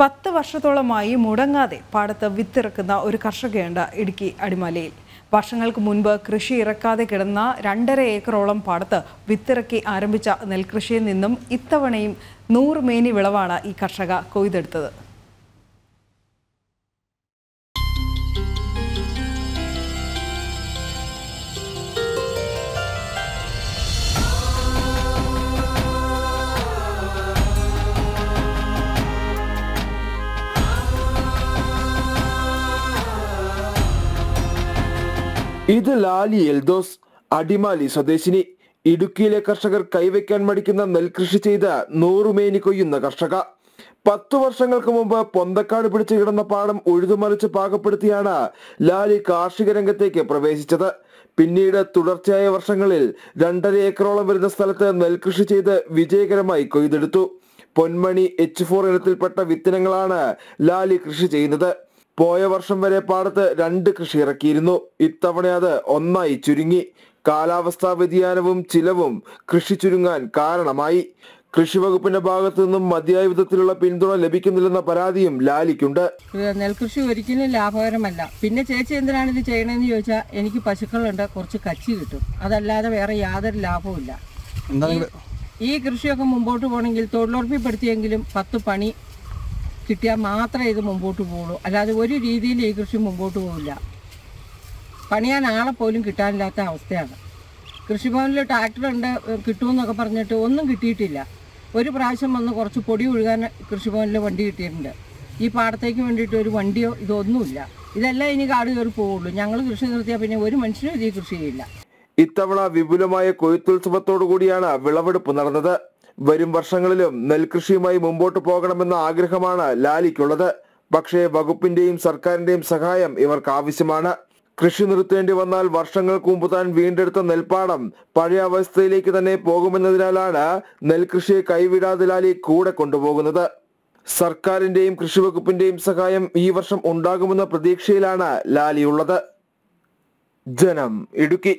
പത്ത് വർഷത്തോളമായി മുടങ്ങാതെ പാടത്ത് വിത്തിറക്കുന്ന ഒരു കർഷകയുണ്ട് ഇടുക്കി അടിമലയിൽ വർഷങ്ങൾക്ക് മുൻപ് കൃഷി ഇറക്കാതെ കിടന്ന രണ്ടര ഏക്കറോളം പാടത്ത് വിത്തിറക്കി ആരംഭിച്ച നെൽകൃഷിയിൽ നിന്നും ഇത്തവണയും നൂറ് മേനി വിളവാണ് ഈ കർഷക കൊയ്തെടുത്തത് ഇത് ലാലി എൽദോസ് അടിമാലി സ്വദേശിനി ഇടുക്കിയിലെ കർഷകർ കൈവയ്ക്കാൻ മടിക്കുന്ന നെൽകൃഷി ചെയ്ത നൂറുമേനി കൊയ്യുന്ന കർഷക പത്തു വർഷങ്ങൾക്ക് മുമ്പ് പൊന്തക്കാട് പിടിച്ചു കിടന്ന പാടം ഉഴുതുമറിച്ച് പാകപ്പെടുത്തിയാണ് ലാലി കാർഷിക രംഗത്തേക്ക് പ്രവേശിച്ചത് പിന്നീട് തുടർച്ചയായ വർഷങ്ങളിൽ രണ്ടര ഏക്കറോളം വരുന്ന സ്ഥലത്ത് നെൽകൃഷി ചെയ്ത് വിജയകരമായി കൊയ്തെടുത്തു പൊന്മണി എച്ച് ഫോർ ഇനത്തിൽപ്പെട്ട വിത്തിനങ്ങളാണ് ലാലി കൃഷി ചെയ്യുന്നത് പോയ വർഷം വരെ പാടത്ത് രണ്ട് കൃഷി ഇറക്കിയിരുന്നു ഇത്തവണ അത് ഒന്നായി ചുരുങ്ങി കാലാവസ്ഥാ വ്യതിയാനവും ചിലവും കൃഷി ചുരുങ്ങാൻ കാരണമായി കൃഷി വകുപ്പിന്റെ ഭാഗത്തു നിന്നും മതിയായ വിധത്തിലുള്ള പിന്തുണ ലഭിക്കുന്നില്ലെന്ന പരാതിയും ലാലിക്കുണ്ട് നെൽകൃഷി ഒരിക്കലും ലാഭകരമല്ല പിന്നെ ചേച്ചി എന്തിനാണ് ഇത് ചെയ്യണമെന്ന് ചോദിച്ചാൽ എനിക്ക് പശുക്കളുണ്ട് കുറച്ച് കച്ചി കിട്ടും അതല്ലാതെ വേറെ യാതൊരു ലാഭവുമില്ല ഈ കൃഷിയൊക്കെ മുമ്പോട്ട് പോകണമെങ്കിൽ തൊഴിലുറപ്പിപ്പെടുത്തിയെങ്കിലും പത്ത് പണി കിട്ടിയാൽ മാത്രമേ ഇത് മുമ്പോട്ട് പോകുള്ളൂ അല്ലാതെ ഒരു രീതിയിൽ ഈ കൃഷി മുമ്പോട്ട് പോകില്ല പണിയാൻ ആളെ പോലും കിട്ടാനില്ലാത്ത അവസ്ഥയാണ് കൃഷിഭവനിൽ ട്രാക്ടറുണ്ട് കിട്ടുമെന്നൊക്കെ പറഞ്ഞിട്ട് ഒന്നും കിട്ടിയിട്ടില്ല ഒരു പ്രാവശ്യം വന്ന് കുറച്ച് പൊടി ഒഴുകാൻ കൃഷിഭവനിൽ വണ്ടി കിട്ടിയിട്ടുണ്ട് ഈ പാടത്തേക്ക് വേണ്ടിയിട്ട് ഒരു വണ്ടിയോ ഇതൊന്നുമില്ല ഇതെല്ലാം ഇനി കാട് കയറി പോവുള്ളൂ ഞങ്ങൾ കൃഷി നിർത്തിയാൽ പിന്നെ ഒരു മനുഷ്യനും ഇത് കൃഷി ചെയ്യില്ല ഇത്തവണ വിപുലമായ കൊയ്ത്തുത്സവത്തോടു കൂടിയാണ് വിളവെടുപ്പ് നടന്നത് വരും വർഷങ്ങളിലും നെൽകൃഷിയുമായി മുമ്പോട്ട് പോകണമെന്ന ആഗ്രഹമാണ് ലാലിക്കുള്ളത് പക്ഷേ വകുപ്പിന്റെയും സർക്കാരിന്റെയും സഹായം ഇവർക്ക് ആവശ്യമാണ് കൃഷി നിർത്തേണ്ടി വന്നാൽ വർഷങ്ങൾക്ക് മുമ്പ് താൻ വീണ്ടെടുത്ത നെൽപ്പാടം പഴയ അവസ്ഥയിലേക്ക് തന്നെ പോകുമെന്നതിനാലാണ് നെൽകൃഷിയെ കൈവിടാതെ ലാലി കൂടെ കൊണ്ടുപോകുന്നത് സർക്കാരിന്റെയും കൃഷി വകുപ്പിന്റെയും സഹായം ഈ വർഷം ഉണ്ടാകുമെന്ന പ്രതീക്ഷയിലാണ് ലാലിയുള്ളത് ജനം ഇടുക്കി